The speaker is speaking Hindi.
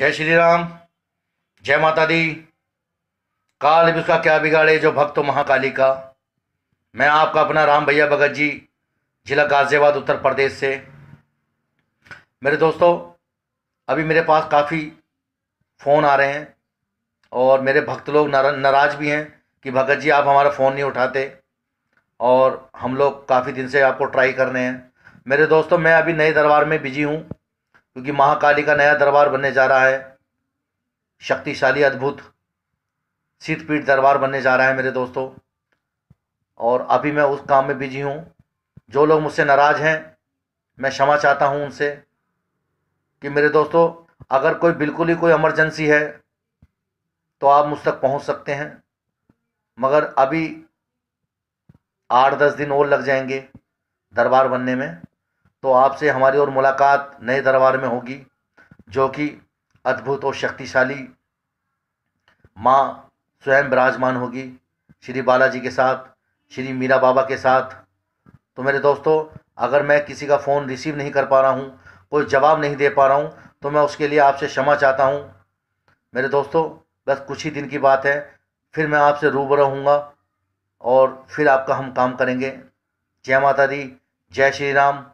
जय श्री राम जय माता दी काल भी का क्या बिगाड़े जो भक्त तो महाकाली का मैं आपका अपना राम भैया भगत जी जिला गाजियाबाद उत्तर प्रदेश से मेरे दोस्तों अभी मेरे पास काफ़ी फ़ोन आ रहे हैं और मेरे भक्त लोग नाराज़ भी हैं कि भगत जी आप हमारा फ़ोन नहीं उठाते और हम लोग काफ़ी दिन से आपको ट्राई कर रहे हैं मेरे दोस्तों मैं अभी नए दरबार में बिजी हूँ क्योंकि महाकाली का नया दरबार बनने जा रहा है शक्तिशाली अद्भुत पीठ दरबार बनने जा रहा है मेरे दोस्तों और अभी मैं उस काम में बिजी हूँ जो लोग मुझसे नाराज़ हैं मैं क्षमा चाहता हूँ उनसे कि मेरे दोस्तों अगर कोई बिल्कुल ही कोई इमरजेंसी है तो आप मुझ तक पहुँच सकते हैं मगर अभी आठ दस दिन और लग जाएंगे दरबार बनने में तो आपसे हमारी और मुलाकात नए दरबार में होगी जो कि अद्भुत और शक्तिशाली माँ स्वयं विराजमान होगी श्री बालाजी के साथ श्री मीरा बाबा के साथ तो मेरे दोस्तों अगर मैं किसी का फ़ोन रिसीव नहीं कर पा रहा हूँ कोई जवाब नहीं दे पा रहा हूँ तो मैं उसके लिए आपसे क्षमा चाहता हूँ मेरे दोस्तों बस कुछ ही दिन की बात है फिर मैं आपसे रूबरू हूँगा और फिर आपका हम काम करेंगे जय माता दी जय श्री राम